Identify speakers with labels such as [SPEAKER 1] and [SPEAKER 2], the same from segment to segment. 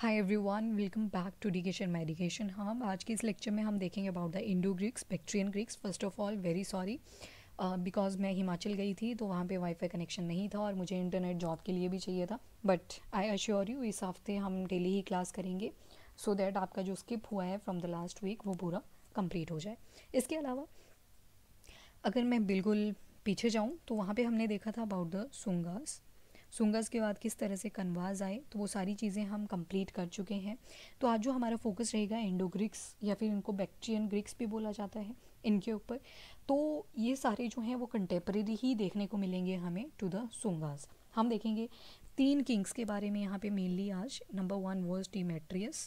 [SPEAKER 1] hi everyone welcome back to डिगेशन मेडिकेशन हम आज के इस लेक्चर में हम देखेंगे about the Indo Greeks Bactrian Greeks first of all very sorry because मैं हिमाचल गई थी तो वहाँ पे वाईफाई कनेक्शन नहीं था और मुझे इंटरनेट जॉब के लिए भी चाहिए था बट आई अश्योर यू इस हफ्ते हम डेली ही क्लास करेंगे सो so दैट आपका जो स्किप हुआ है फ्रॉम द लास्ट वीक वो पूरा कंप्लीट हो जाए इसके अलावा अगर मैं बिल्कुल पीछे जाऊँ तो वहाँ पर हमने देखा था अबाउट द सुंगास सुंगस के बाद किस तरह से कन्वाज आए तो वो सारी चीज़ें हम कंप्लीट कर चुके हैं तो आज जो हमारा फोकस रहेगा इंडो ग्रिक्स या फिर इनको बैक्ट्रियन ग्रिक्स भी बोला जाता है इनके ऊपर तो ये सारे जो हैं वो कंटेम्प्रेरी ही देखने को मिलेंगे हमें टू द सुंगस हम देखेंगे तीन किंग्स के बारे में यहाँ पे मेनली आज number one was Demetrius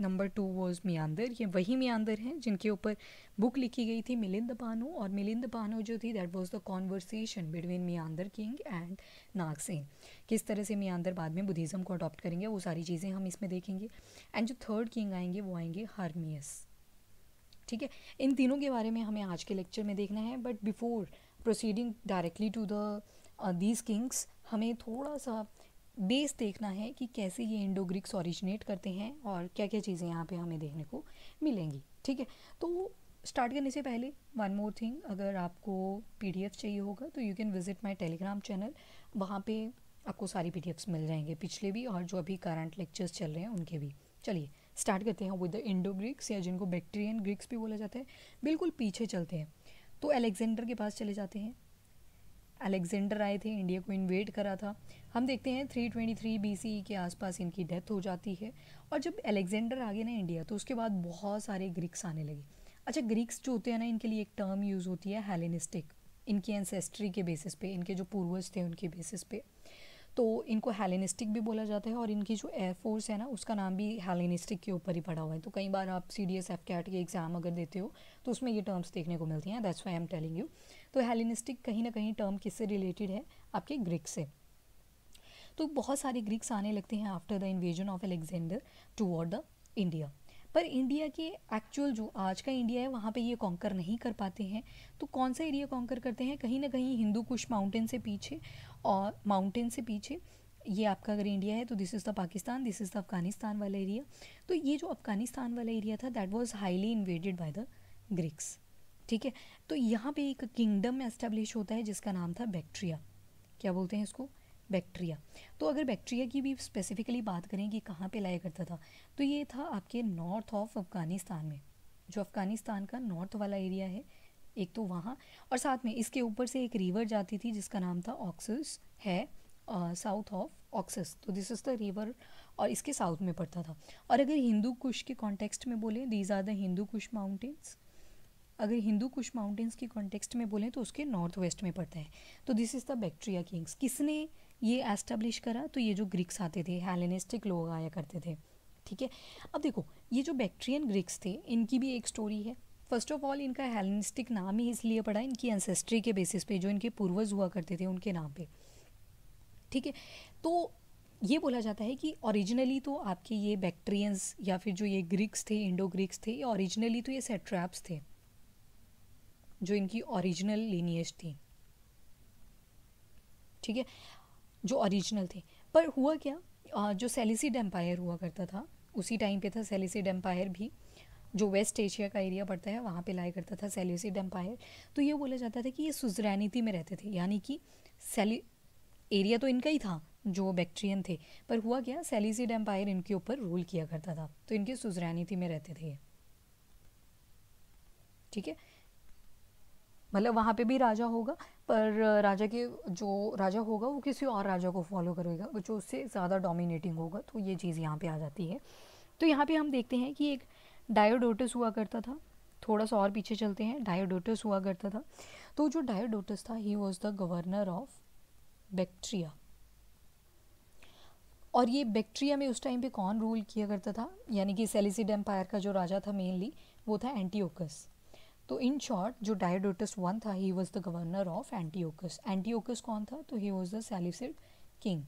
[SPEAKER 1] number two was Menander ये वही मियांदर हैं जिनके ऊपर बुक लिखी गई थी मिलिंद बानो और मिलिंद बानो जो थी that was the conversation between Menander king and Nagasena किस तरह से मियांदर बाद में बुद्धिज़्म को अडॉप्ट करेंगे वो सारी चीज़ें हम इसमें देखेंगे एंड जो थर्ड किंग आएंगे वो आएंगे हारमियस ठीक है इन तीनों के बारे में हमें आज के लेक्चर में देखना है but before proceeding directly to the these kings हमें थोड़ा सा बेस देखना है कि कैसे ये इंडो ग्रीक्स ऑरिजिनेट करते हैं और क्या क्या चीज़ें यहाँ पे हमें देखने को मिलेंगी ठीक है तो स्टार्ट करने से पहले वन मोर थिंग अगर आपको पी चाहिए होगा तो you can visit my Telegram channel वहाँ पे आपको सारी पी मिल जाएंगे पिछले भी और जो अभी करंट लेक्चर्स चल रहे हैं उनके भी चलिए स्टार्ट करते हैं विद द इंडो ग्रीक्स या जिनको बैक्टीरियन ग्रीक्स भी बोला जाता है बिल्कुल पीछे चलते हैं तो अलेक्जेंडर के पास चले जाते हैं अलेक्जेंडर आए थे इंडिया को इन्वेड करा था हम देखते हैं 323 ट्वेंटी e के आसपास इनकी डेथ हो जाती है और जब अलेक्जेंडर आ गए ना इंडिया तो उसके बाद बहुत सारे ग्रीक्स आने लगे अच्छा ग्रीक्स जो होते हैं ना इनके लिए एक टर्म यूज़ होती है हेलेनिस्टिक इनकी एंसेस्ट्री के बेसिस पे इनके जो पूर्वज थे उनके बेसिस पे तो इनको हेलेनिस्टिक भी बोला जाता है और इनकी जो एयरफोर्स है ना उसका नाम भी हेलेनिस्टिक के ऊपर ही पड़ा हुआ है तो कई बार आप C D S AFCAT के एग्ज़ाम अगर देते हो तो उसमें ये टर्म्स देखने को मिलती हैं that's why I'm telling you तो हेलेनिस्टिक कहीं ना कहीं टर्म किससे रिलेटेड है आपके ग्रीक से तो बहुत सारे ग्रीक्स आने लगते हैं after the invasion of Alexander toward the India पर इंडिया के एक्चुअल जो आज का इंडिया है वहाँ पे ये कॉन्कर नहीं कर पाते हैं तो कौन सा एरिया कॉन्कर करते हैं कहीं ना कहीं हिंदू कुश माउंटेन से पीछे और माउंटेन से पीछे ये आपका अगर इंडिया है तो this is the Pakistan this is the Afghanistan वाला एरिया तो ये जो अफगानिस्तान वाला एरिया था that was highly invaded by the Greeks ठीक है तो यहाँ पे एक किंगडम एस्टेब्लिश होता है जिसका नाम था बैक्ट्रिया क्या बोलते हैं इसको बैक्ट्रिया तो अगर बैक्ट्रिया की भी स्पेसिफिकली बात करें कि कहाँ पे लाया करता था तो ये था आपके नॉर्थ ऑफ अफ़गानिस्तान में जो अफ़गानिस्तान का नॉर्थ वाला एरिया है एक तो वहाँ और साथ में इसके ऊपर से एक रिवर जाती थी जिसका नाम था ऑक्सस है साउथ ऑफ ऑक्सस तो दिस इज़ द रिवर और इसके साउथ में पड़ता था और अगर हिंदू कुश के कॉन्टेक्स्ट में बोलें these are the Hindu Kush mountains अगर हिंदू कुश माउंटेन्स के कॉन्टेक्स्ट में बोलें तो उसके नॉर्थ वेस्ट में पड़ता है तो this is the Bactria kings किसने ये एस्टेब्लिश करा तो ये जो ग्रीक्स आते थे हेलेनिस्टिक लोग आया करते थे ठीक है अब देखो ये जो बैक्ट्रियन ग्रीक्स थे इनकी भी एक स्टोरी है फर्स्ट ऑफ ऑल इनका हेलनिस्टिक नाम ही इसलिए पड़ा इनकी एंसेस्ट्री के बेसिस पे जो इनके पूर्वज हुआ करते थे उनके नाम पे ठीक है तो ये बोला जाता है कि ओरिजिनली तो आपके ये बैक्ट्रियंस या फिर जो ये ग्रीक्स थे इंडो ग्रीक्स थे ये ओरिजिनली तो ये सेट्रैप्स थे जो इनकी ओरिजिनल लीनियज थी ठीक है जो ओरिजिनल थे पर हुआ क्या जो सेलिसिड एम्पायर हुआ करता था उसी टाइम पे था सेलिसिड एम्पायर भी जो वेस्ट एशिया का एरिया पड़ता है वहाँ पे लाया करता था सेल्यूसिड एम्पायर तो ये बोला जाता था कि ये सुजरैनिटी में रहते थे यानी कि सेल्यू एरिया तो इनका ही था जो बैक्ट्रियन थे पर हुआ क्या सेलिसिड एम्पायर इनके ऊपर रूल किया करता था तो इनके सुजरैनिटी में रहते थे ठीक है मतलब वहाँ पे भी राजा होगा पर राजा के जो राजा होगा वो किसी और राजा को फॉलो करेगा जो उससे ज़्यादा डोमिनेटिंग होगा तो ये चीज़ यहाँ पे आ जाती है तो यहाँ पे हम देखते हैं कि एक डायोडोटस हुआ करता था थोड़ा सा और पीछे चलते हैं डायोडोटस हुआ करता था तो जो डायोडोटस था he was the governor of Bactria और ये बैक्ट्रिया में उस टाइम पे कौन रूल किया करता था यानी कि सेलिसिड एम्पायर का जो राजा था मेनली वो था एंटीओकस तो इन शॉर्ट जो डायोडोटस वन था he was the governor of Antiochus Antiochus कौन था तो he was the Seleucid king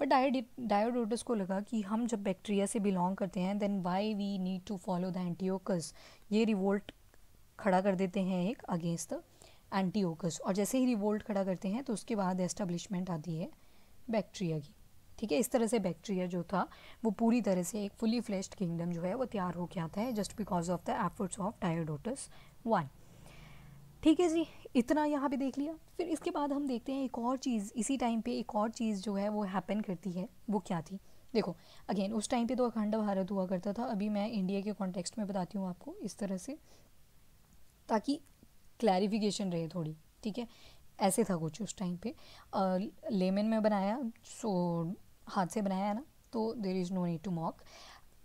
[SPEAKER 1] but डायोड डायोडोटस को लगा कि हम जब बैक्टीरिया से बिलोंग करते हैं then why we need to follow the Antiochus ये रिवोल्ट खड़ा कर देते हैं एक अगेंस्ट द एंटीओकस और जैसे ही रिवोल्ट खड़ा करते हैं तो उसके बाद एस्टेब्लिशमेंट आती है बैक्टीरिया की ठीक है इस तरह से बैक्टीरिया जो था वो पूरी तरह से एक फुली फ्लेश्ड किंगडम जो है वो तैयार होकर आता है just because of the efforts of Diodotus one ठीक है जी इतना यहाँ पे देख लिया फिर इसके बाद हम देखते हैं एक और चीज़ इसी टाइम पे एक और चीज़ जो है वो हैपन करती है वो क्या थी देखो अगेन उस टाइम पे तो अखंड भारत हुआ करता था अभी मैं इंडिया के कॉन्टेक्स्ट में बताती हूँ आपको इस तरह से ताकि क्लैरिफिकेशन रहे थोड़ी ठीक है ऐसे था कुछ उस टाइम पे लेमन में बनाया सो हाथ से बनाया है ना तो there is no need to mock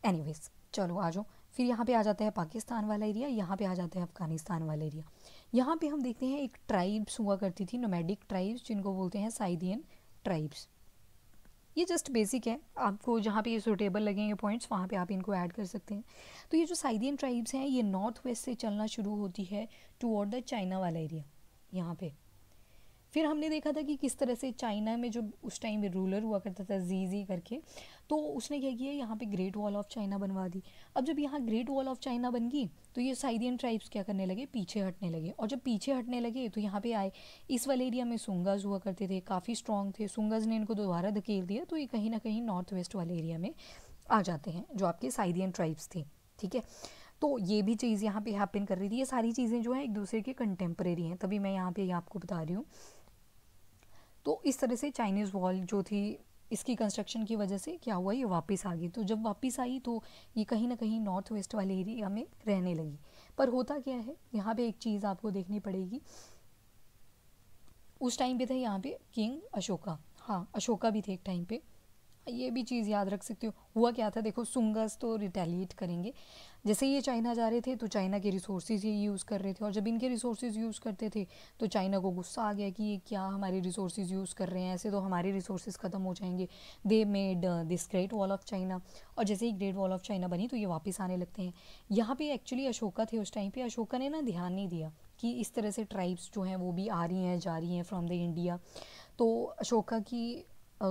[SPEAKER 1] anyways चलो आ जाओ फिर यहाँ पे आ जाता है पाकिस्तान वाला एरिया यहाँ पे आ जाता है अफ़गानिस्तान वाला एरिया यहाँ पे हम देखते हैं एक ट्राइब्स हुआ करती थी नोमेडिक ट्राइब्स जिनको बोलते हैं साइदियन ट्राइब्स ये जस्ट बेसिक है आपको जहाँ पे ये सुटेबल लगेंगे पॉइंट्स वहाँ पे आप इनको ऐड कर सकते हैं तो ये जो साइदियन ट्राइब्स हैं ये नॉर्थ वेस्ट से चलना शुरू होती है टू द चाइना वाला एरिया यहाँ पे फिर हमने देखा था कि किस तरह से चाइना में जो उस टाइम रूलर हुआ करता था जी जी करके तो उसने क्या किया यहाँ पे ग्रेट वॉल ऑफ चाइना बनवा दी अब जब यहाँ ग्रेट वॉल ऑफ चाइना बन गई तो ये साइदियन ट्राइब्स क्या करने लगे पीछे हटने लगे और जब पीछे हटने लगे तो यहाँ पे आए इस वाले एरिया में सुंगज हुआ करते थे काफ़ी स्ट्रॉन्ग थे सुंगज ने इनको दोबारा धकेल दिया तो ये कहीं ना कहीं नॉर्थ वेस्ट वाले एरिया में आ जाते हैं जो आपके साइदियन ट्राइब्स थे ठीक है तो ये भी चीज़ यहाँ पे हैपन कर रही थी ये सारी चीज़ें जो है एक दूसरे के कंटेम्प्रेरी हैं तभी मैं यहाँ पे आपको बता रही हूँ तो इस तरह से चाइनीज़ वॉल जो थी इसकी कंस्ट्रक्शन की वजह से क्या हुआ ये वापस आ गई तो जब वापस आई तो ये कहीं ना कहीं नॉर्थ वेस्ट वाले एरिया में रहने लगी पर होता क्या है यहाँ पे एक चीज़ आपको देखनी पड़ेगी उस टाइम पे था यहाँ पे किंग अशोका हाँ अशोका भी थे एक टाइम पे ये भी चीज़ याद रख सकते हो हुआ क्या था देखो सुंगस तो रिटेलिएट करेंगे जैसे ये चाइना जा रहे थे तो चाइना के रिसोर्सेज ये यूज़ कर रहे थे और जब इनके रिसोर्सेज यूज़ करते थे तो चाइना को गुस्सा आ गया कि ये क्या हमारे रिसोर्सेज यूज़ कर रहे हैं ऐसे तो हमारे रिसोर्सेज ख़त्म हो जाएंगे they made this great wall of China और जैसे ही ग्रेट वॉल ऑफ चाइना बनी तो ये वापस आने लगते हैं यहाँ पर एक्चुअली अशोका थे उस टाइम पर अशोका ने ना ध्यान नहीं दिया कि इस तरह से ट्राइब्स जो हैं वो भी आ रही हैं जा रही हैं फ्रॉम द इंडिया तो अशोका की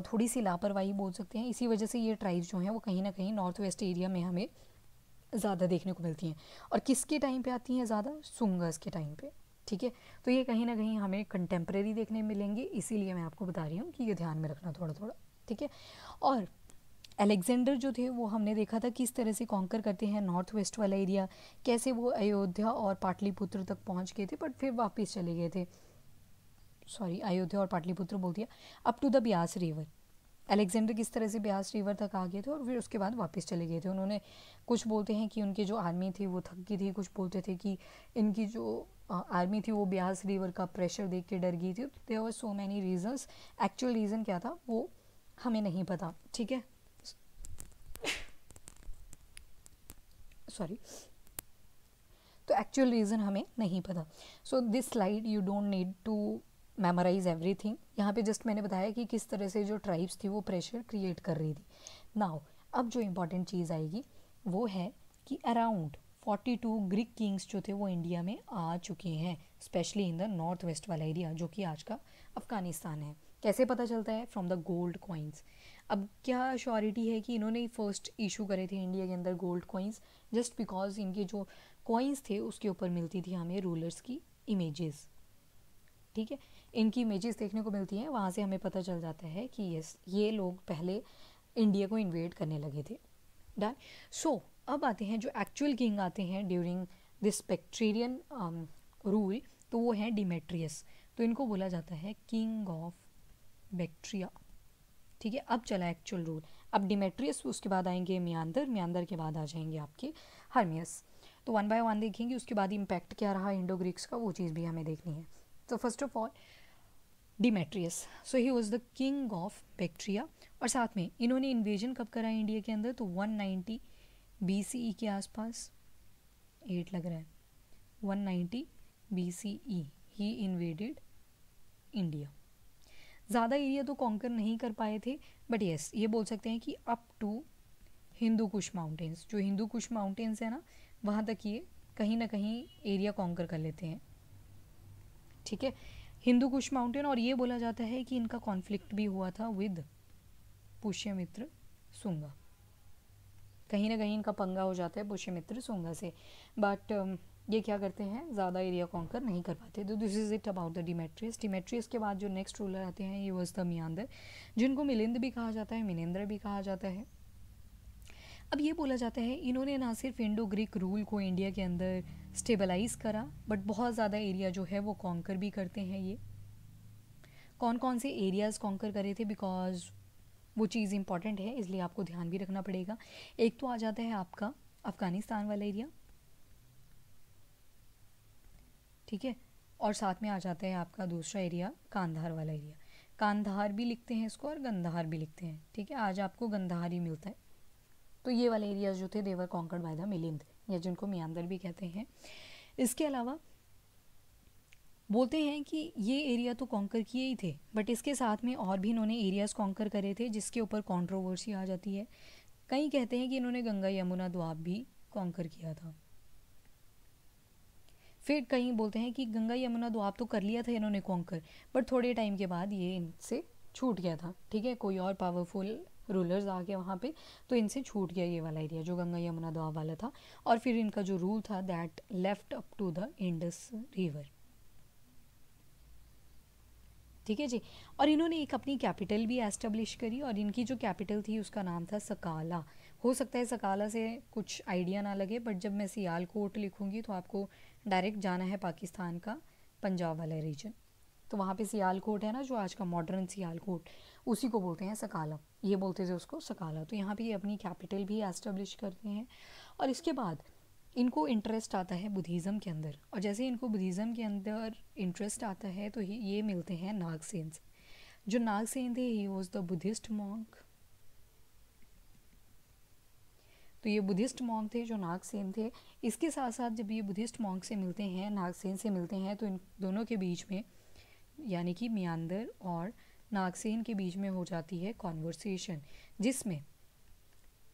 [SPEAKER 1] थोड़ी सी लापरवाही बोल सकते हैं इसी वजह से ये ट्राइब्स जो हैं वो कहीं ना कहीं नॉर्थ वेस्ट एरिया में हमें ज़्यादा देखने को मिलती हैं और किसके टाइम पे आती हैं ज़्यादा सुंगस के टाइम पे ठीक है तो ये कहीं ना कहीं हमें कंटेम्प्रेरी देखने मिलेंगे इसीलिए मैं आपको बता रही हूँ कि ये ध्यान में रखना थोड़ा थोड़ा ठीक है और अलेक्जेंडर जो थे वो हमने देखा था किस तरह से कॉन्कर करते हैं नॉर्थ वेस्ट वाला एरिया कैसे वो अयोध्या और पाटलिपुत्र तक पहुँच गए थे बट फिर वापस चले गए थे सॉरी अयोध्या और पाटलिपुत्र बोल दिया up to the Beas river Alexander किस तरह से ब्यास रिवर तक आ गए थे और फिर उसके बाद वापस चले गए थे उन्होंने कुछ बोलते हैं कि उनकी जो आर्मी थी वो थक गई थी कुछ बोलते थे कि इनकी जो आर्मी थी वो ब्यास रिवर का प्रेशर देख के डर गई थी there are so many reasons actual reason क्या था वो हमें नहीं पता ठीक है सॉरी तो एक्चुअल रीज़न हमें नहीं पता so this slide you don't need to memorise everything यहाँ पे जस्ट मैंने बताया कि किस तरह से जो ट्राइब्स थी वो प्रेशर क्रिएट कर रही थी नाउ अब जो इम्पॉर्टेंट चीज़ आएगी वो है कि around forty two Greek kings जो थे वो इंडिया में आ चुके हैं specially in the north west वाला एरिया जो कि आज का अफ़गानिस्तान है कैसे पता चलता है फ्रॉम द गोल्ड कॉइन्स अब क्या श्योरिटी है कि इन्होंने फर्स्ट इशू करे थे इंडिया के अंदर गोल्ड कॉइन्स जस्ट बिकॉज इनके जो कॉइन्स थे उसके ऊपर मिलती थी हमें रूलर्स की इमेजेस ठीक है इनकी इमेजेस देखने को मिलती हैं वहाँ से हमें पता चल जाता है कि यस ये लोग पहले इंडिया को इन्वेड करने लगे थे डन सो so, अब आते हैं जो एक्चुअल किंग आते हैं ड्यूरिंग दिस स्पेक्ट्रेरियन रूल तो वो है डिमेट्रियस तो इनको बोला जाता है किंग ऑफ बैक्ट्रिया ठीक है अब चला एक्चुअल रूल अब डिमेट्रियस उसके बाद आएंगे म्यांदर म्यांदर के बाद आ जाएंगे आपके हर्मियस तो वन बाय वन देखेंगे उसके बाद इम्पैक्ट क्या रहा इंडो ग्रीक्स का वो चीज़ भी हमें देखनी है तो first of all Demetrius so he was the king of Bactria और साथ में इन्होंने इन्वेजन कब करा इंडिया के अंदर तो 190 नाइन्टी बी सी ई के आसपास एट लग रहा है 190 ninety B C E he invaded India ज़्यादा एरिया तो कॉन्कर नहीं कर पाए थे बट येस ये बोल सकते हैं कि up to Hindu Kush mountains जो हिंदू कुश माउंटेन्स है ना वहाँ तक ये कहीं ना कहीं एरिया कॉन्कर कर लेते हैं ठीक है हिंदू कुश माउंटेन और ये बोला जाता है कि इनका कॉन्फ्लिक्ट भी हुआ था विद पुष्यमित्र सुंगा कहीं ना कहीं इनका पंगा हो जाता है पुष्यमित्र सुंगा से बट um, ये क्या करते हैं ज़्यादा एरिया कॉन्कर नहीं कर पाते तो this is it about the Demetrius Demetrius के बाद जो नेक्स्ट रूलर आते हैं ये वॉज द मियांदर जिनको मिलिंद भी कहा जाता है मिनेंद्र भी कहा जाता है अब ये बोला जाता है इन्होंने ना सिर्फ इंडो ग्रीक रूल को इंडिया के अंदर स्टेबलाइज करा बट बहुत ज़्यादा एरिया जो है वो कॉन्कर भी करते हैं ये कौन कौन से एरियाज़ कॉन्कर करे थे बिकॉज वो चीज़ इंपॉर्टेंट है इसलिए आपको ध्यान भी रखना पड़ेगा एक तो आ जाता है आपका अफ़गानिस्तान वाला एरिया ठीक है और साथ में आ जाता है आपका दूसरा एरिया कांधार वाला एरिया कांधार भी लिखते हैं इसको और गंधार भी लिखते हैं ठीक है आज आपको गंधार ही मिलता है तो ये वाले एरियाज जो थे they were conquered by the Milind या जिनको मियांदर भी कहते हैं इसके अलावा बोलते हैं कि ये एरिया तो कॉन्कर किए ही थे बट इसके साथ में और भी इन्होंने एरियाज कॉन्कर करे थे जिसके ऊपर कॉन्ट्रोवर्सी आ जाती है कई कहते हैं कि इन्होंने गंगा यमुना द्वाब भी कॉन्कर किया था फिर कहीं बोलते हैं कि गंगा यमुना द्वाब तो कर लिया था इन्होंने कॉन्कर बट थोड़े टाइम के बाद ये इनसे छूट गया था ठीक है कोई और पावरफुल रूलर्स आ गए वहाँ पे तो इनसे छूट गया ये वाला एरिया जो गंगा यमुना द्वाब वाला था और फिर इनका जो रूल था that left up to the Indus river ठीक है जी और इन्होंने एक अपनी कैपिटल भी एस्टेब्लिश करी और इनकी जो कैपिटल थी उसका नाम था सकाला हो सकता है सकाला से कुछ आइडिया ना लगे बट जब मैं सियालकोट लिखूंगी तो आपको डायरेक्ट जाना है पाकिस्तान का पंजाब वाला रीजन तो वहाँ पे सियालकोट है ना जो आज का मॉडर्न सियालकोट उसी को बोलते हैं सकाला ये बोलते थे उसको सकाला तो यहाँ पे ये अपनी कैपिटल भी एस्टेब्लिश करते हैं और इसके बाद इनको इंटरेस्ट आता है बुद्धिज़्म के अंदर और जैसे इनको बुद्धिज़्म के अंदर इंटरेस्ट आता है तो ये मिलते हैं नागसेन से जो नागसेन थे he was the Buddhist monk तो ये बुद्धिस्ट मॉन्क थे जो नागसेन थे इसके साथ साथ जब ये बुद्धिस्ट मॉन्क से मिलते हैं नागसेन से मिलते हैं तो इन दोनों के बीच में यानी कि मियांदर और नागसेन के बीच में हो जाती है कॉन्वर्सेशन जिसमें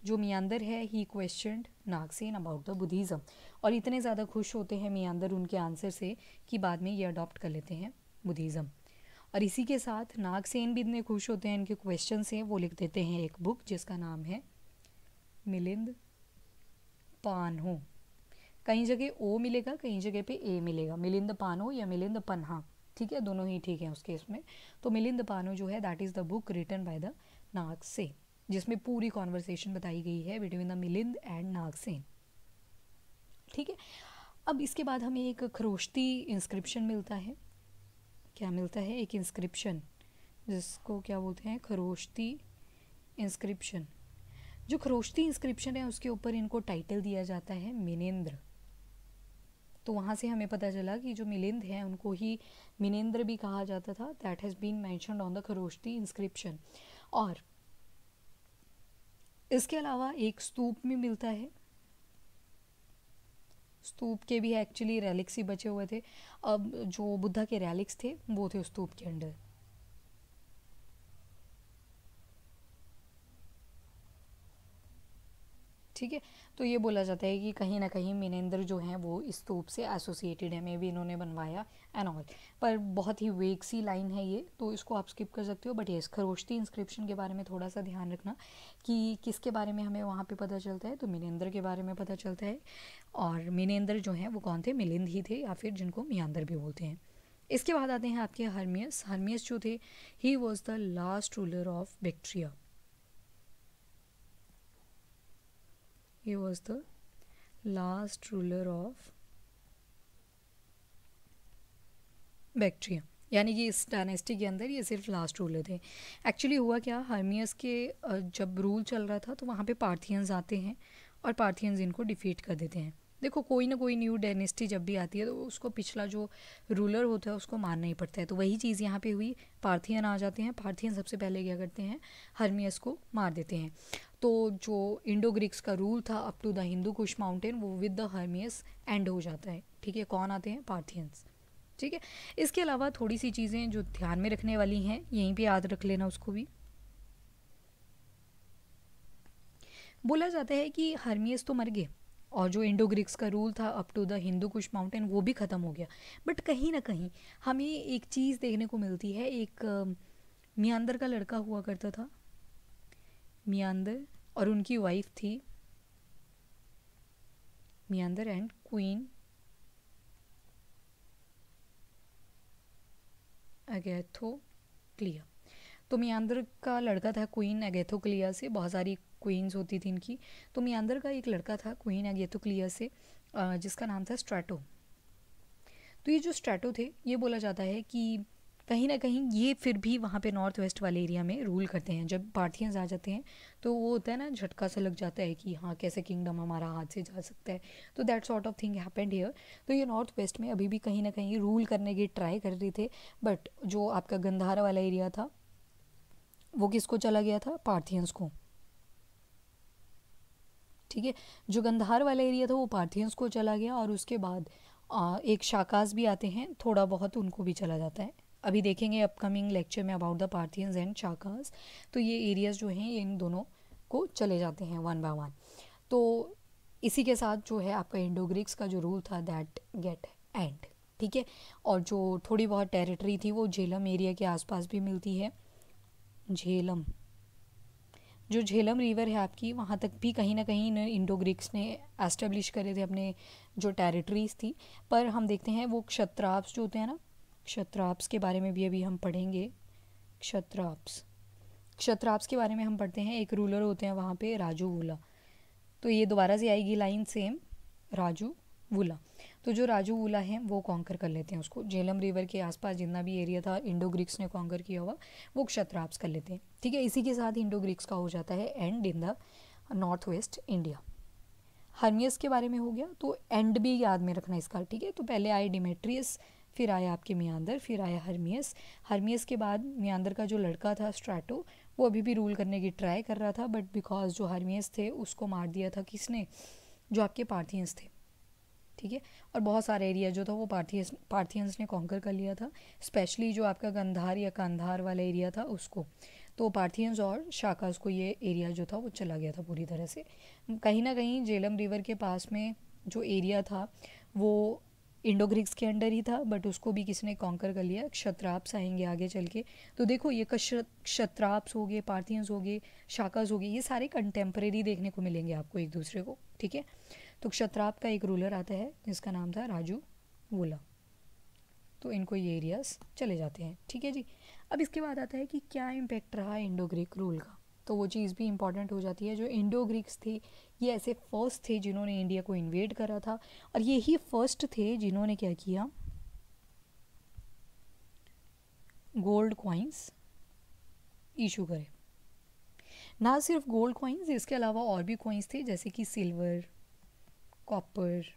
[SPEAKER 1] जो मियांदर है he question Nagasena about the Buddhism और इतने ज़्यादा खुश होते हैं मियांदर उनके आंसर से कि बाद में ये अडॉप्ट कर लेते हैं बुद्धिज़्म और इसी के साथ नागसेन भी इतने खुश होते हैं इनके क्वेश्चन से वो लिख देते हैं एक बुक जिसका नाम है मिलिंद पानहो कहीं जगह ओ मिलेगा कहीं जगह पे ए मिलेगा मिलिंद पानो या मिलिंद पन्हा ठीक है दोनों ही ठीक है उस केस में तो मिलिंद पानो जो है that is the book written by the Nagasena जिसमें पूरी कॉन्वर्सेशन बताई गई है between the Milind and Nagasena ठीक है अब इसके बाद हमें एक खरोश्ती इंस्क्रिप्शन मिलता है क्या मिलता है एक इंस्क्रिप्शन जिसको क्या बोलते हैं खरोश्ती इंस्क्रिप्शन जो खरोश्ती इंस्क्रिप्शन है उसके ऊपर इनको टाइटल दिया जाता है मिनेंद्र तो वहाँ से हमें पता चला कि जो मिलिंद हैं उनको ही मिनेंद्र भी कहा जाता था that has been mentioned on the Kharoshti inscription और इसके अलावा एक स्तूप में मिलता है स्तूप के भी एक्चुअली रैलिक्स ही बचे हुए थे अब जो बुद्धा के रैलिक्स थे वो थे स्तूप के अंडर ठीक है तो ये बोला जाता है कि कहीं ना कहीं मीनेंद्र जो हैं वो इस स्तूप से एसोसिएटेड है मे भी इन्होंने बनवाया एंड ऑल पर बहुत ही वेग सी लाइन है ये तो इसको आप स्किप कर सकते हो बट ये खरोश्ती इंस्क्रिप्शन के बारे में थोड़ा सा ध्यान रखना कि किसके बारे में हमें वहाँ पे पता चलता है तो मीनेंद्र के बारे में पता चलता है और मीनेंद्र जो हैं वो कौन थे मिलिंद ही थे या फिर जिनको मियांदर भी बोलते हैं इसके बाद आते हैं आपके हर्मियस हर्मियस जो थे he was the last ruler of Bactria he was the last ruler of Bactria यानी कि इस डायनेस्टी के अंदर ये सिर्फ लास्ट रूलर थे एक्चुअली हुआ क्या हर्मियस के जब रूल चल रहा था तो वहाँ पे पार्थियंस आते हैं और पार्थियंस इनको डिफीट कर देते हैं देखो कोई ना कोई न्यू डायनेस्टी जब भी आती है तो उसको पिछला जो रूलर होता है उसको मारना ही पड़ता है तो वही चीज़ यहाँ पे हुई पार्थियन आ जाते हैं पार्थियन सबसे पहले क्या करते हैं हर्मियस को मार देते हैं तो जो इंडो ग्रीक्स का रूल था up to the Hindu Kush mountain वो विद द हर्मियस एंड हो जाता है ठीक है कौन आते हैं पार्थियंस ठीक है इसके अलावा थोड़ी सी चीज़ें जो ध्यान में रखने वाली हैं यहीं पे याद रख लेना उसको भी बोला जाता है कि हर्मियस तो मर गए और जो इंडो ग्रीक्स का रूल था up to the Hindu Kush mountain वो भी ख़त्म हो गया बट कहीं ना कहीं हमें एक चीज़ देखने को मिलती है एक मियांदर का लड़का हुआ करता था मियांदर और उनकी वाइफ थी मियांदर एंड क्वीन अगैथो क्लिया तो मियांदर का लड़का था क्वीन अगैथो क्लिया से बहुत सारी क्वीन्स होती थी इनकी तो मियांदर का एक लड़का था क्वीन अगैथो क्लिया से जिसका नाम था स्ट्रैटो तो ये जो स्ट्रैटो थे ये बोला जाता है कि कहीं ना कहीं ये फिर भी वहाँ पे नॉर्थ वेस्ट वाले एरिया में रूल करते हैं जब पार्थियंस आ जाते हैं तो वो होता है ना झटका सा लग जाता है कि हाँ कैसे किंगडम हमारा हाथ से जा सकता है तो that sort of thing happened here तो ये नॉर्थ वेस्ट में अभी भी कहीं ना कहीं रूल करने की ट्राई कर रहे थे बट जो आपका गंधारा वाला एरिया था वो किसको चला गया था पार्थियंस को ठीक है जो गंधार वाला एरिया था वो पार्थियंस को चला गया और उसके बाद एक शाकाज भी आते हैं थोड़ा बहुत उनको भी चला जाता है अभी देखेंगे अपकमिंग लेक्चर में about the Parthians and Shakas तो ये एरियाज जो हैं इन दोनों को चले जाते हैं वन बाय वन तो इसी के साथ जो है आपका इंडोग्रिक्स का जो रूल था दैट गेट एंड ठीक है और जो थोड़ी बहुत टेरिटरी थी वो झेलम एरिया के आसपास भी मिलती है झेलम जो झेलम रिवर है आपकी वहाँ तक भी कहीं ना कहीं इन इंडो ग्रीक्स ने एस्टेब्लिश करे थे अपने जो टेरिटरीज थी पर हम देखते हैं वो क्षत्राप्स जो होते हैं ना क्षत्राप्स के बारे में भी अभी हम पढ़ेंगे क्षत्राप्स क्षत्राप्स के बारे में हम पढ़ते हैं एक रूलर होते हैं वहाँ पे राजू वूला तो ये दोबारा से आएगी लाइन सेम राजू वूला तो जो राजू वूला है वो कॉन्कर कर लेते हैं उसको झेलम रिवर के आसपास जितना भी एरिया था इंडो ग्रीक्स ने कॉन्कर किया हुआ वो क्षत्राप्स कर लेते हैं ठीक है इसी के साथ इंडो ग्रीक्स का हो जाता है and in the north west India Hermaeus के बारे में हो गया तो एंड भी याद में रखना इसका ठीक है तो पहले आए डिमेट्रियस फिर आया आपके मियांदर फिर आया हरमियस हरमियस के बाद मियांदर का जो लड़का था स्ट्रैटो वो अभी भी रूल करने की ट्राई कर रहा था बट बिकॉज जो हरमियस थे उसको मार दिया था किसने जो आपके पार्थियंस थे ठीक है और बहुत सारे एरिया जो था वो पार्थियंस पार्थियंस ने कॉन्कर कर लिया था स्पेशली जो आपका गंधार या कंधार वाला एरिया था उसको तो पार्थियंस और शाकास को ये एरिया जो था वो चला गया था पूरी तरह से कहीं ना कहीं जेलम रिवर के पास में जो एरिया था वो इंडो ग्रीक्स के अंडर ही था बट उसको भी किसने कॉन्कर कर लिया क्षत्राप्स आएंगे आगे चल के तो देखो ये क्षत्राप्स हो गए पार्थियंस हो गए शाकाज हो गए ये सारे कंटेम्प्रेरी देखने को मिलेंगे आपको एक दूसरे को ठीक है तो क्षत्राप का एक रूलर आता है जिसका नाम था राजू वोला तो इनको ये एरियाज चले जाते हैं ठीक है जी अब इसके बाद आता है कि क्या इम्पैक्ट रहा इंडो ग्रीक रूल का तो वो चीज़ भी इंपॉर्टेंट हो जाती है जो इंडो ग्रीक्स थे ये ऐसे फर्स्ट थे जिन्होंने इंडिया को इन्वेड करा था और ये ही फर्स्ट थे जिन्होंने क्या किया गोल्ड क्वाइंस इशू करे ना सिर्फ गोल्ड क्वाइंस इसके अलावा और भी क्वाइंस थे जैसे कि सिल्वर कॉपर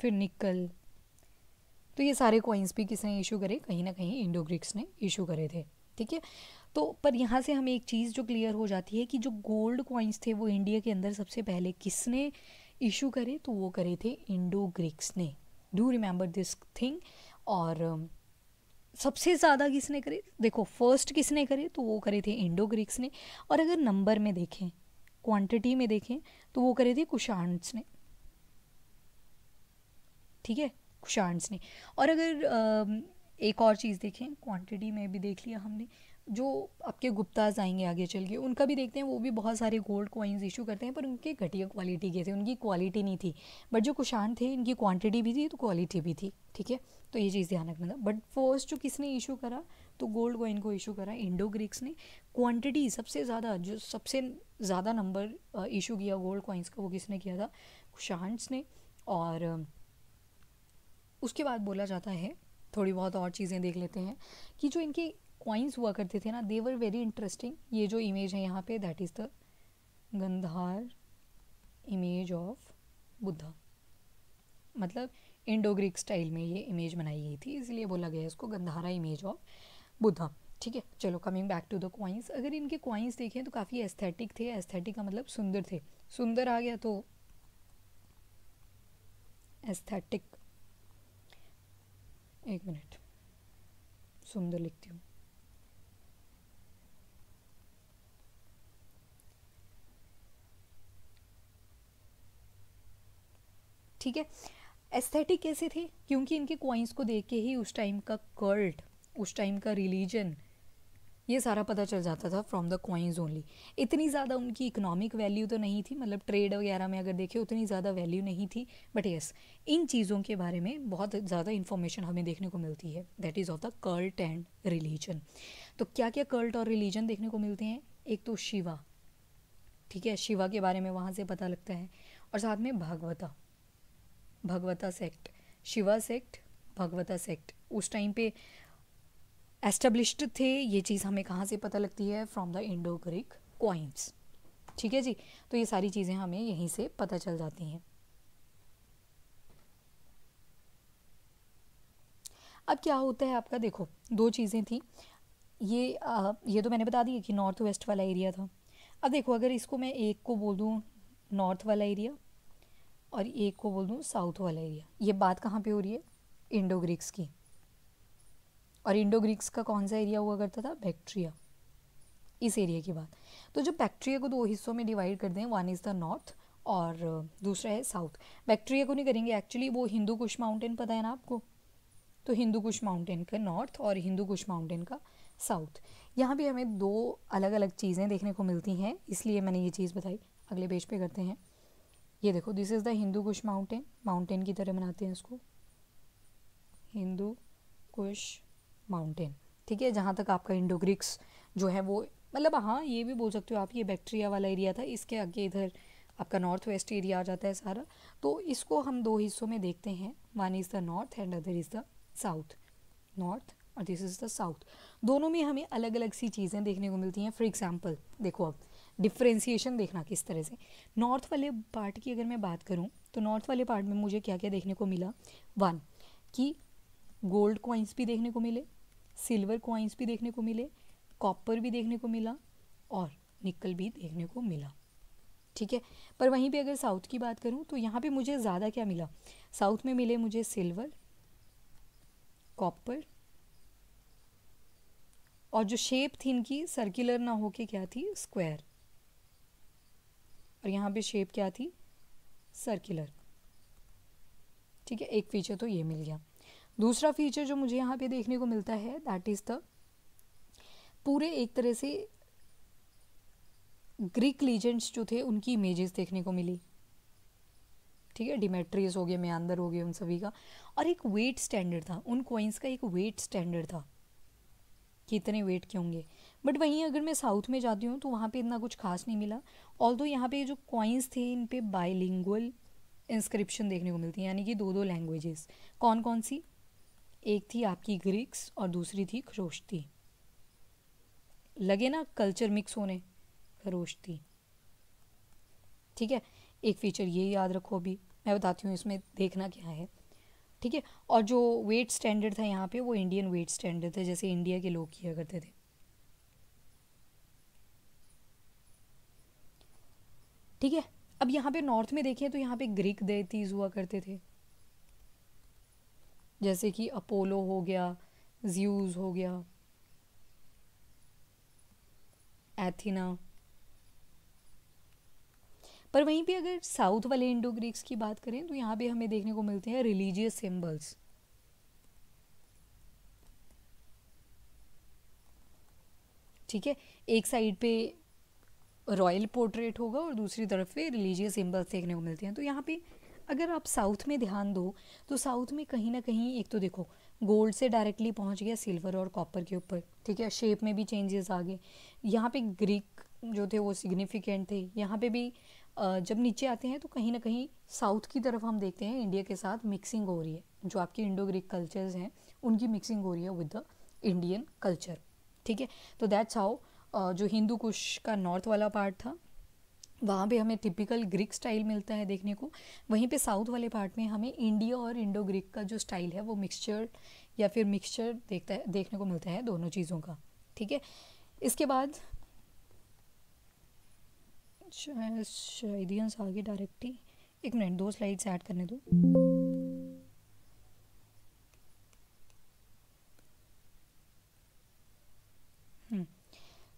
[SPEAKER 1] फिर निकल तो ये सारे क्वाइंस भी किसने इशू करे कहीं ना कहीं इंडो ग्रीक्स ने इशू करे थे ठीक है तो पर यहाँ से हमें एक चीज़ जो क्लियर हो जाती है कि जो गोल्ड कॉइन्स थे वो इंडिया के अंदर सबसे पहले किसने इशू करे तो वो करे थे इंडो ग्रीक्स ने डू रिमेंबर दिस थिंग और um, सबसे ज़्यादा किसने करे देखो फर्स्ट किसने करे तो वो करे थे इंडो ग्रीक्स ने और अगर नंबर में देखें क्वांटिटी में देखें तो वो करे थे कुशांड्स ने ठीक है कुशांड्स ने और अगर um, एक और चीज़ देखें क्वांटिटी में भी देख लिया हमने जो आपके गुप्ताज आएंगे आगे चल के उनका भी देखते हैं वो भी बहुत सारे गोल्ड कॉइन्स इशू करते हैं पर उनके घटिया क्वालिटी के थे उनकी क्वालिटी नहीं थी बट जो कुशान थे इनकी क्वांटिटी भी थी तो क्वालिटी भी थी ठीक है तो ये चीज़ ध्यान रखना था बट फर्स्ट जो किसने इशू करा तो गोल्ड कॉइन को इशू करा इंडो ग्रीक्स ने क्वान्टिटी सबसे ज़्यादा जो सबसे ज़्यादा नंबर इशू किया गोल्ड कॉइन्स का वो किसने किया था कुशांस ने और उसके बाद बोला जाता है थोड़ी बहुत और चीज़ें देख लेते हैं कि जो इनके कॉइन्स हुआ करते थे ना देवर वेरी इंटरेस्टिंग ये जो इमेज है यहाँ पे that is the Gandhara image of Buddha मतलब इंडो ग्रीक स्टाइल में ये इमेज बनाई गई थी इसलिए बोला गया इसको गंधारा इमेज ऑफ बुद्धा ठीक है चलो coming back to the coins अगर इनके क्वाइंस देखें तो काफ़ी एस्थेटिक थे एस्थेटिक का मतलब सुंदर थे सुंदर आ गया तो एस्थेटिक एक मिनट सुंदर लिखती हूँ ठीक है एस्थेटिक कैसे थे क्योंकि इनके क्वाइंस को देख के ही उस टाइम का कल्ट उस टाइम का रिलीजन ये सारा पता चल जाता था फ्रॉम द क्वाइंस ओनली इतनी ज़्यादा उनकी इकोनॉमिक वैल्यू तो नहीं थी मतलब ट्रेड वगैरह में अगर देखें उतनी ज़्यादा वैल्यू नहीं थी बट येस इन चीज़ों के बारे में बहुत ज़्यादा इन्फॉर्मेशन हमें देखने को मिलती है that is of the cult and religion तो क्या क्या कल्ट और रिलीजन देखने को मिलते हैं एक तो शिवा ठीक है शिवा के बारे में वहाँ से पता लगता है और साथ में Bhagavata Bhagavata sect Shiva sect Bhagavata sect उस टाइम पे एस्टेब्लिश्ड थे ये चीज़ हमें कहाँ से पता लगती है from the Indo Greek coins ठीक है जी तो ये सारी चीज़ें हमें यहीं से पता चल जाती हैं अब क्या होता है आपका देखो दो चीज़ें थी ये आ, ये तो मैंने बता दिया कि नॉर्थ वेस्ट वाला एरिया था अब देखो अगर इसको मैं एक को बोल दूँ नॉर्थ वाला एरिया और एक को बोल दूँ साउथ वाला एरिया ये बात कहाँ पे हो रही है इंडो ग्रीक्स की और इंडो ग्रीक्स का कौन सा एरिया हुआ करता था बैक्ट्रिया इस एरिया की बात तो जो बैक्ट्रिया को दो हिस्सों में डिवाइड कर दें वन इज़ द नॉर्थ और दूसरा है साउथ बैक्ट्रिया को नहीं करेंगे एक्चुअली वो हिंदू कुश माउंटेन पता है ना आपको तो हिंदू कुश माउंटेन का नॉर्थ और हिंदू कुश माउंटेन का साउथ यहाँ भी हमें दो अलग अलग चीज़ें देखने को मिलती हैं इसलिए मैंने ये चीज़ बताई अगले पेज पे करते हैं ये देखो this is the Hindu Kush mountain mountain की तरह मनाते हैं इसको हिंदू कुश माउंटेन ठीक है जहाँ तक आपका इंडो ग्रिक्स जो है वो मतलब हाँ ये भी बोल सकते हो आप ये बैक्टीरिया वाला एरिया था इसके आगे इधर आपका नॉर्थ वेस्ट एरिया आ जाता है सारा तो इसको हम दो हिस्सों में देखते हैं one is the north and other is the south north और दिस इज़ द साउथ दोनों में हमें अलग अलग सी चीज़ें देखने को मिलती हैं फॉर एग्जाम्पल देखो अब डिफ्रेंसीशन देखना किस तरह से नॉर्थ वाले पार्ट की अगर मैं बात करूँ तो नॉर्थ वाले पार्ट में मुझे क्या क्या देखने को मिला वन कि गोल्ड कॉइन्स भी देखने को मिले सिल्वर कॉइन्स भी देखने को मिले कॉपर भी देखने को मिला और निकल भी देखने को मिला ठीक है पर वहीं पे अगर साउथ की बात करूँ तो यहाँ पे मुझे ज़्यादा क्या मिला साउथ में मिले मुझे सिल्वर कॉपर और जो शेप थी इनकी सर्कुलर ना होके क्या थी स्क्वायर और यहाँ पे शेप क्या थी सर्कुलर ठीक है एक फीचर तो ये मिल गया दूसरा फीचर जो मुझे यहाँ पे देखने को मिलता है दैट इज़ द पूरे एक तरह से ग्रीक लीजेंड्स जो थे उनकी इमेजेस देखने को मिली ठीक है डिमेट्रियस हो गए म्यांदर हो गए उन सभी का और एक वेट स्टैंडर्ड था उन कोइंस का एक वेट स्टैंडर्ड था कितने वेट के होंगे बट वहीं अगर मैं साउथ में जाती हूँ तो वहाँ पे इतना कुछ खास नहीं मिला ऑल दो यहाँ पे जो कॉइन्स थे इन पर बाइलिंगुअल इंस्क्रिप्शन देखने को मिलती है यानी कि दो दो लैंग्वेजेस कौन कौन सी एक थी आपकी ग्रीक्स और दूसरी थी खरोश्ती लगे ना कल्चर मिक्स होने खरोश्ती ठीक है एक फीचर ये याद रखो अभी मैं बताती हूँ इसमें देखना क्या है ठीक है और जो वेट स्टैंडर्ड था यहाँ पे वो इंडियन वेट स्टैंडर्ड था जैसे इंडिया के लोग किया करते थे ठीक है अब यहाँ पे नॉर्थ में देखें तो यहाँ पे ग्रीक देतीज हुआ करते थे जैसे कि अपोलो हो गया ज्यूज हो गया एथिना पर वहीं पे अगर साउथ वाले इंडो ग्रीक्स की बात करें तो यहाँ पे हमें देखने को मिलते हैं रिलीजियस सिंबल्स ठीक है एक साइड पे रॉयल पोर्ट्रेट होगा और दूसरी तरफ पे रिलीजियस सिंबल्स देखने को मिलते हैं तो यहाँ पे अगर आप साउथ में ध्यान दो तो साउथ में कहीं ना कहीं एक तो देखो गोल्ड से डायरेक्टली पहुँच गया सिल्वर और कॉपर के ऊपर ठीक है शेप में भी चेंजेस आ गए यहाँ पे ग्रीक जो थे वो सिग्निफिकेंट थे यहाँ पे भी जब नीचे आते हैं तो कहीं ना कहीं साउथ की तरफ हम देखते हैं इंडिया के साथ मिक्सिंग हो रही है जो आपके इंडो ग्रीक कल्चर्स हैं उनकी मिक्सिंग हो रही है विद द इंडियन कल्चर ठीक है तो दैट्स हाउ जो हिंदू कुश का नॉर्थ वाला पार्ट था वहाँ पे हमें टिपिकल ग्रीक स्टाइल मिलता है देखने को वहीं पे साउथ वाले पार्ट में हमें इंडिया और इंडो ग्रीक का जो स्टाइल है वो मिक्सचर या फिर मिक्सचर देखता है देखने को मिलता है दोनों चीज़ों का ठीक है इसके बाद शायद आगे डायरेक्ट ही एक मिनट दो स्लाइड्स ऐड करने दो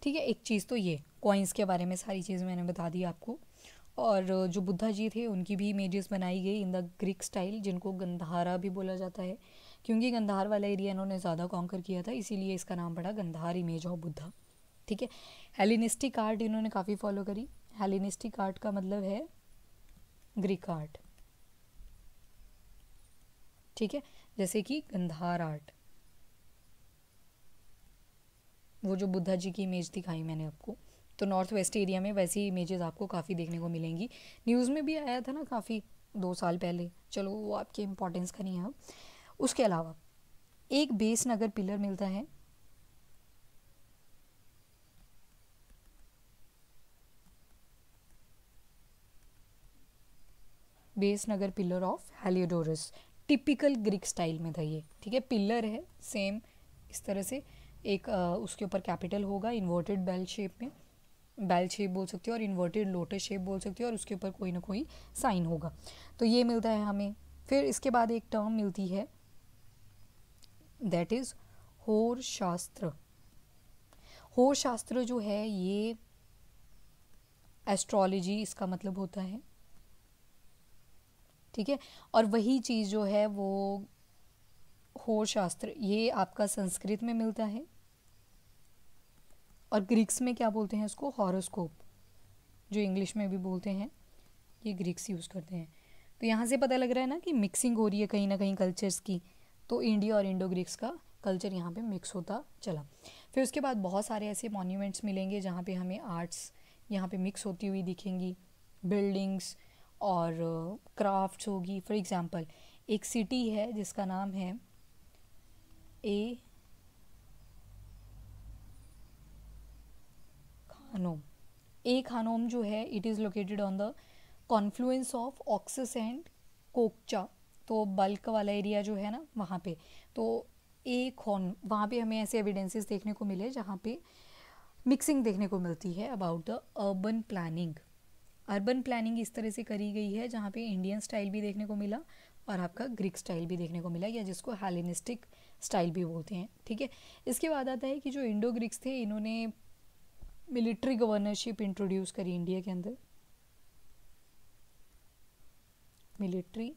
[SPEAKER 1] ठीक है एक चीज़ तो ये कॉइन्स के बारे में सारी चीज़ मैंने बता दी आपको और जो बुद्धा जी थे उनकी भी इमेजेस बनाई गई इन द ग्रीक स्टाइल जिनको गंधारा भी बोला जाता है क्योंकि गंधार वाला एरिया इन्होंने ज़्यादा कॉन्कर किया था इसीलिए इसका नाम पड़ा गंधार इमेज ऑफ बुद्धा ठीक है हेलिनिस्टिक आर्ट इन्होंने काफ़ी फॉलो करी हेलिनिस्टिक आर्ट का मतलब है ग्रीक आर्ट ठीक है जैसे कि गंधार आर्ट वो जो बुद्धा जी की इमेज दिखाई मैंने आपको तो नॉर्थ वेस्ट एरिया में वैसी इमेजेस आपको काफ़ी देखने को मिलेंगी न्यूज़ में भी आया था ना काफ़ी दो साल पहले चलो वो आपके इम्पोर्टेंस का नहीं है उसके अलावा एक बेस नगर पिलर मिलता है Besnagar pillar of Heliodorus typical Greek style में था ये ठीक है पिलर है सेम इस तरह से एक उसके ऊपर कैपिटल होगा इन्वर्टेड बेल शेप में बेल शेप बोल सकते हो और इन्वर्टेड लोटस शेप बोल सकते हो और उसके ऊपर कोई ना कोई साइन होगा तो ये मिलता है हमें फिर इसके बाद एक टर्म मिलती है दैट इज़ होर शास्त्र होर शास्त्र जो है ये एस्ट्रोलॉजी इसका मतलब होता है ठीक है और वही चीज़ जो है वो होर शास्त्र ये आपका संस्कृत में मिलता है और ग्रीक्स में क्या बोलते हैं उसको हॉरोस्कोप जो इंग्लिश में भी बोलते हैं ये ग्रीक्स यूज़ करते हैं तो यहाँ से पता लग रहा है ना कि मिक्सिंग हो रही है कहीं ना कहीं कल्चर्स की तो इंडिया और इंडो ग्रीक्स का कल्चर यहाँ पे मिक्स होता चला फिर उसके बाद बहुत सारे ऐसे मॉन्यूमेंट्स मिलेंगे जहाँ पे हमें आर्ट्स यहाँ पे मिक्स होती हुई दिखेंगी बिल्डिंग्स और क्राफ्ट्स uh, होगी फॉर एग्ज़ाम्पल एक सिटी है जिसका नाम है ए खानोम ए खानोम जो है it is located on the confluence of Oxus and Kokcha तो बल्क वाला एरिया जो है ना वहाँ पे तो ए e खोन वहाँ पे हमें ऐसे एविडेंसेस देखने को मिले जहाँ पे मिक्सिंग देखने को मिलती है about the urban planning urban planning इस तरह से करी गई है जहाँ पे इंडियन स्टाइल भी देखने को मिला और आपका ग्रीक स्टाइल भी देखने को मिला या जिसको हेलेनिस्टिक स्टाइल भी बोलते हैं ठीक है इसके बाद आता है कि जो इंडो ग्रीक्स थे इन्होंने मिलिट्री गवर्नरशिप इंट्रोड्यूस करी इंडिया के अंदर मिलिट्री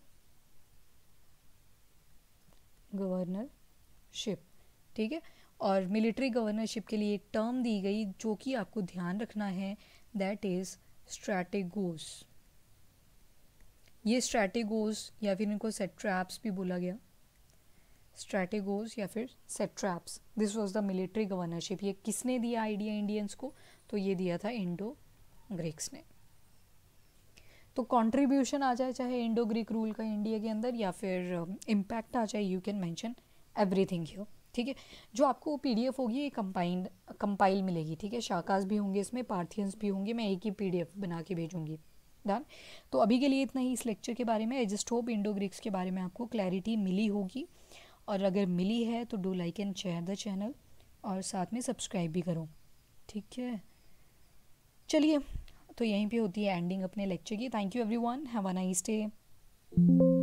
[SPEAKER 1] गवर्नरशिप ठीक है और मिलिट्री गवर्नरशिप के लिए एक टर्म दी गई जो कि आपको ध्यान रखना है दैट इज़ स्ट्रैटेगोस ये स्ट्रैटेगोस या फिर इनको सेट्रैप्स भी बोला गया स्ट्रैटेगोज या फिर satraps this was the military governorship ये किसने दिया आइडिया इंडियंस को तो ये दिया था इंडो ग्रीक्स ने तो कॉन्ट्रीब्यूशन आ जाए चाहे इंडो ग्रीक रूल का इंडिया के अंदर या फिर इम्पैक्ट uh, आ जाए you can mention everything you ठीक है जो आपको पी डी एफ होगी ये कंपाइंड कंपाइल मिलेगी ठीक है शाकाज भी होंगे इसमें पार्थियंस भी होंगे मैं एक ही पी डी एफ बना के भेजूंगी डन तो अभी के लिए इतना ही इस लेक्चर के बारे में I just hope Indo Greeks के बारे में आपको क्लैरिटी मिली होगी और अगर मिली है तो do like and share the channel और साथ में सब्सक्राइब भी करो ठीक है चलिए तो यहीं पे होती है एंडिंग अपने लेक्चर की thank you one have a nice day